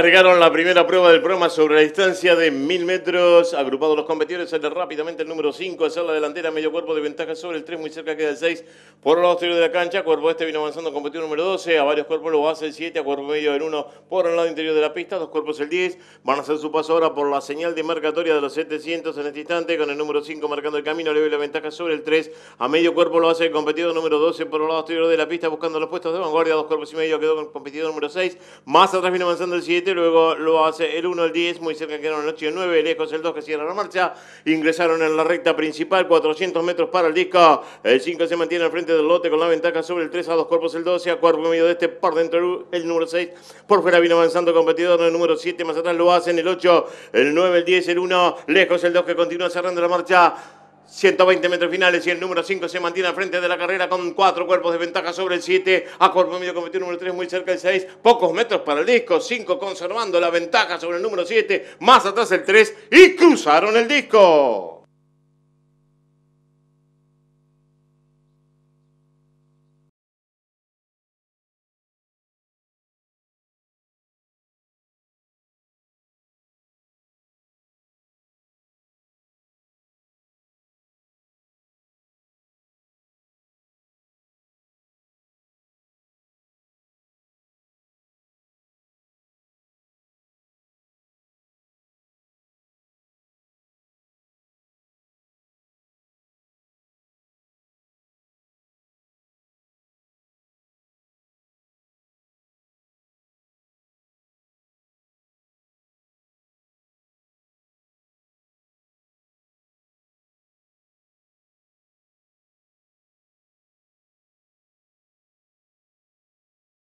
Cargaron la primera prueba del programa sobre la distancia de mil metros. Agrupados los competidores, sale rápidamente el número 5, hacer la delantera, medio cuerpo de ventaja sobre el 3, muy cerca queda el 6. Por el lado exterior de la cancha, cuerpo este vino avanzando, competidor número 12. A varios cuerpos lo hace el 7, a cuerpo medio el 1. Por el lado interior de la pista, dos cuerpos el 10. Van a hacer su paso ahora por la señal de marcatoria de los 700 en este instante, con el número 5 marcando el camino, le ve la ventaja sobre el 3. A medio cuerpo lo hace el competidor número 12. Por el lado exterior de la pista, buscando los puestos de vanguardia, dos cuerpos y medio quedó con el competidor número 6. Más atrás viene avanzando el 7 luego lo hace el 1, el 10, muy cerca quedaron el 8 y el 9, lejos el 2 que cierra la marcha, ingresaron en la recta principal, 400 metros para el disco, el 5 se mantiene al frente del lote con la ventaja sobre el 3 a dos cuerpos el 12, a cuerpo medio de este por dentro el, número 6, por fuera viene avanzando competidor, el número 7 más atrás lo hacen el 8, el 9, el 10, el 1, lejos el 2 que continúa cerrando la marcha. 120 metros finales y el número 5 se mantiene al frente de la carrera con cuatro cuerpos de ventaja sobre el 7. A cuerpo medio cometió el número 3 muy cerca del 6. Pocos metros para el disco. 5 conservando la ventaja sobre el número 7. Más atrás el 3 y cruzaron el disco.